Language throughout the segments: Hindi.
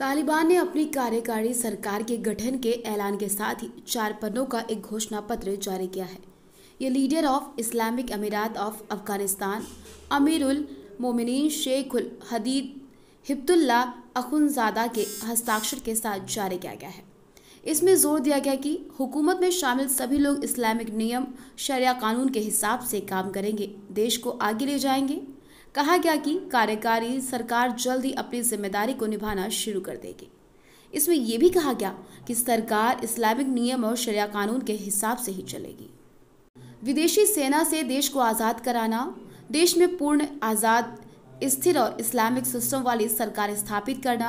तालिबान ने अपनी कार्यकारी सरकार के गठन के ऐलान के साथ ही चार पन्नों का एक घोषणा पत्र जारी किया है ये leader of Islamic Emirate of Afghanistan अमीरुल मोमिन शेखुल हदीद हिब्तुल्ला अखुनजादा के हस्ताक्षर के साथ जारी किया गया है इसमें जोर दिया गया कि हुकूमत में शामिल सभी लोग इस्लामिक नियम शरिया कानून के हिसाब से काम करेंगे देश को आगे ले जाएंगे कहा गया कि कार्यकारी सरकार जल्द ही अपनी जिम्मेदारी को निभाना शुरू कर देगी इसमें यह भी कहा गया कि सरकार इस्लामिक नियम और शरिया कानून के हिसाब से ही चलेगी विदेशी सेना से देश को आज़ाद कराना देश में पूर्ण आज़ाद स्थिर और इस्लामिक सिस्टम वाली सरकार स्थापित करना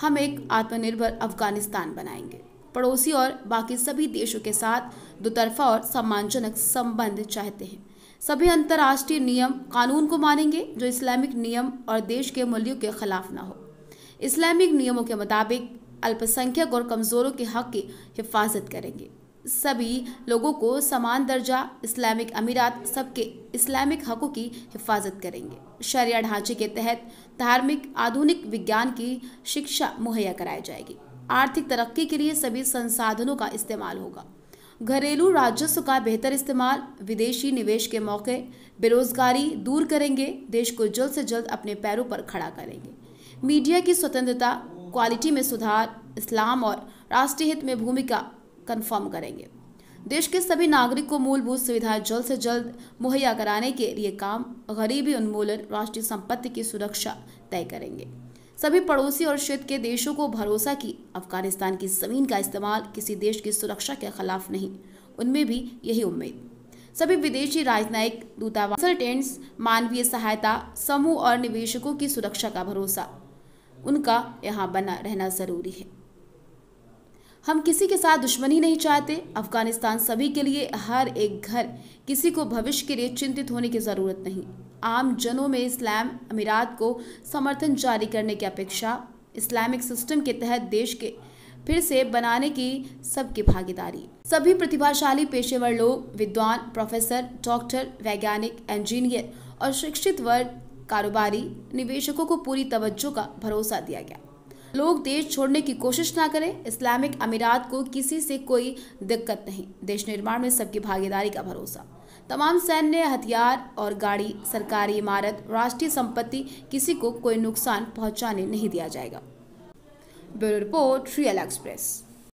हम एक आत्मनिर्भर अफगानिस्तान बनाएंगे पड़ोसी और बाकी सभी देशों के साथ दोतरफा और सम्मानजनक संबंध चाहते हैं सभी अंतर्राष्ट्रीय नियम कानून को मानेंगे जो इस्लामिक नियम और देश के मूल्यों के खिलाफ ना हो इस्लामिक नियमों के मुताबिक अल्पसंख्यक और कमज़ोरों के हक की हिफाजत करेंगे सभी लोगों को समान दर्जा इस्लामिक अमीरात सबके इस्लामिक हकों की हिफाजत करेंगे शरिया ढांचे के तहत धार्मिक आधुनिक विज्ञान की शिक्षा मुहैया कराई जाएगी आर्थिक तरक्की के लिए सभी संसाधनों का इस्तेमाल होगा घरेलू राजस्व का बेहतर इस्तेमाल विदेशी निवेश के मौके बेरोजगारी दूर करेंगे देश को जल्द से जल्द अपने पैरों पर खड़ा करेंगे मीडिया की स्वतंत्रता क्वालिटी में सुधार इस्लाम और राष्ट्रीय हित में भूमिका कन्फर्म करेंगे देश के सभी नागरिक को मूलभूत सुविधाएं जल्द से जल्द मुहैया कराने के लिए काम गरीबी उन्मूलन राष्ट्रीय संपत्ति की सुरक्षा तय करेंगे सभी पड़ोसी और क्षेत्र के देशों को भरोसा कि अफगानिस्तान की ज़मीन का इस्तेमाल किसी देश की सुरक्षा के खिलाफ नहीं उनमें भी यही उम्मीद सभी विदेशी राजनयिक दूतावास कंसल्टेंट्स मानवीय सहायता समूह और निवेशकों की सुरक्षा का भरोसा उनका यहाँ बना रहना ज़रूरी है हम किसी के साथ दुश्मनी नहीं चाहते अफगानिस्तान सभी के लिए हर एक घर किसी को भविष्य के लिए चिंतित होने की ज़रूरत नहीं आम जनों में इस्लाम अमीरात को समर्थन जारी करने की अपेक्षा इस्लामिक सिस्टम के तहत देश के फिर से बनाने की सबकी भागीदारी सभी प्रतिभाशाली पेशेवर लोग विद्वान प्रोफेसर डॉक्टर वैज्ञानिक इंजीनियर और शिक्षित वर्ग कारोबारी निवेशकों को पूरी तवज्जो का भरोसा दिया गया लोग देश छोड़ने की कोशिश ना करें इस्लामिक अमीरात को किसी से कोई दिक्कत नहीं देश निर्माण में सबकी भागीदारी का भरोसा तमाम सैन्य हथियार और गाड़ी सरकारी इमारत राष्ट्रीय संपत्ति किसी को कोई नुकसान पहुंचाने नहीं दिया जाएगा ब्यूरो रिपोर्ट रियल एक्सप्रेस